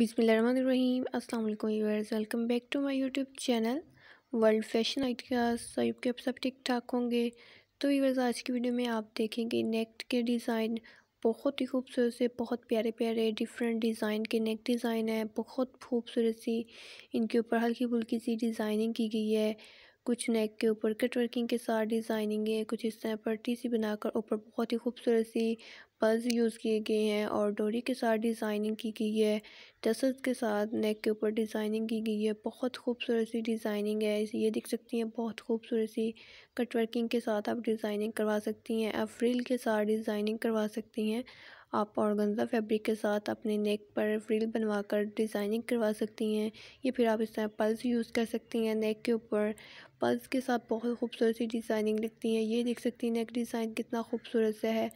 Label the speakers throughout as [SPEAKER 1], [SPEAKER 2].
[SPEAKER 1] बिसमीम अस्सलाम वालेकुम viewers welcome back to my YouTube channel world fashion ideas साहिब के आप सब ठीक ठाक होंगे तो व्यूअर्स आज की वीडियो में आप देखेंगे नेक के डिज़ाइन बहुत ही खूबसूरत से बहुत प्यारे प्यारे डिफरेंट डिज़ाइन के नेक डिज़ाइन है बहुत खूबसूरत सी इनके ऊपर हल्की फुल्की सी डिज़ाइनिंग की गई है कुछ नेक के ऊपर कट वर्किंग के साथ डिज़ाइनिंग है कुछ इस तरह पट्टी सी बनाकर ऊपर बहुत ही खूबसूरत सी पल्स यूज़ किए गए हैं और डोरी के साथ डिज़ाइनिंग की गई है टसल्स के साथ नेक के ऊपर डिज़ाइनिंग की गई है बहुत खूबसूरत सी डिज़ाइनिंग है ये दिख सकती हैं बहुत खूबसूरत सी कट वर्किंग के साथ आप डिज़ाइनिंग करवा सकती हैं आप के साथ डिज़ाइनिंग करवा सकती हैं आप ऑर्गेन्जा फैब्रिक के साथ अपने नेक पर फ्रिल बनवाकर डिज़ाइनिंग करवा सकती हैं या फिर आप इस तरह पल्स यूज़ कर सकती हैं नेक के ऊपर पल्स के साथ बहुत खूबसूरत सी डिज़ाइनिंग लगती है ये देख सकती हैं नेक डिज़ाइन कितना खूबसूरत सा है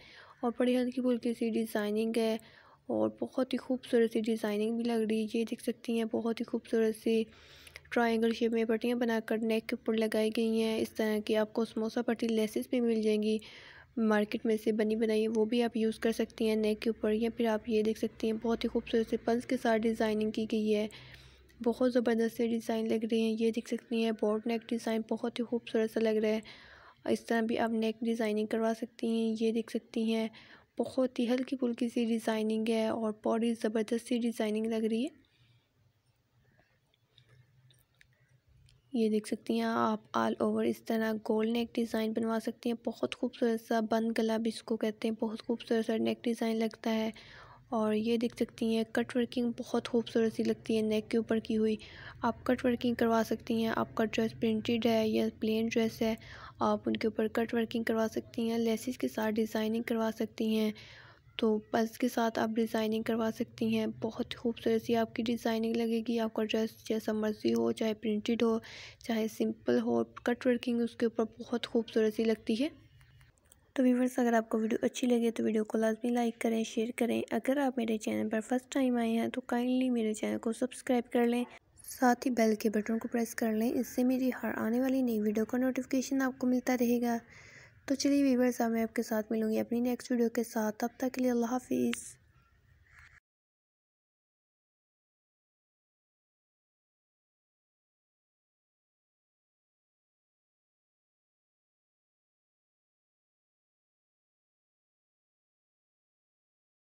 [SPEAKER 1] और बड़ी हल्की फुल्की सी डिज़ाइनिंग है और बहुत ही खूबसूरत सी डिज़ाइनिंग भी लग रही है ये देख सकती हैं बहुत ही खूबसूरत सी ट्राइंगल शेप में पट्टियाँ बनाकर नेक के ऊपर लगाई गई हैं इस तरह की आपको समोसा पट्टी लेसेस भी मिल जाएंगी मार्केट में से बनी बनाई है वो भी आप यूज़ कर सकती हैं नेक के ऊपर या फिर आप ये देख सकती हैं बहुत ही खूबसूरत से पल्स के साथ डिज़ाइनिंग की गई है बहुत ज़बरदस्त से डिज़ाइन लग रही हैं ये देख सकती हैं बोर्ड नेक डिज़ाइन बहुत ही खूबसूरत सा लग रहा है इस तरह भी आप नेक डिज़ाइनिंग करवा सकती हैं ये देख सकती हैं बहुत ही हल्की फुल्की सी डिज़ाइनिंग है और बॉडी ज़बरदस्त सी डिज़ाइनिंग लग रही है ये देख सकती हैं आप ऑल ओवर इस तरह गोल नेक डिज़ाइन बनवा सकती हैं बहुत खूबसूरत सा बंद गला भी इसको कहते हैं बहुत खूबसूरत सा नेक डिज़ाइन लगता है और ये देख सकती हैं कट वर्किंग बहुत खूबसूरत सी लगती है नेक के ऊपर की हुई आप कट वर्किंग करवा सकती हैं आपका ड्रेस प्रिंटेड है या प्लेन ड्रेस है आप उनके ऊपर कट वर्किंग करवा सकती हैं लेसिस के साथ डिज़ाइनिंग करवा सकती हैं तो पस के साथ आप डिज़ाइनिंग करवा सकती हैं बहुत खूबसूरत सी आपकी डिज़ाइनिंग लगेगी आपका ड्रेस जैसा मर्ज़ी हो चाहे प्रिंटेड हो चाहे सिंपल हो कट वर्किंग उसके ऊपर बहुत खूबसूरत सी लगती है तो व्यूवर्स अगर आपको वीडियो अच्छी लगे तो वीडियो को लाजमी लाइक करें शेयर करें अगर आप मेरे चैनल पर फर्स्ट टाइम आए हैं तो काइंडली मेरे चैनल को सब्सक्राइब कर लें साथ ही बेल के बटन को प्रेस कर लें इससे मेरी हर आने वाली नई वीडियो का नोटिफिकेशन आपको मिलता रहेगा तो चलिए वीवर्स मैं आपके साथ मिलूँगी अपनी नेक्स्ट वीडियो के साथ तब तक के लिए अल्लाह हाफिज़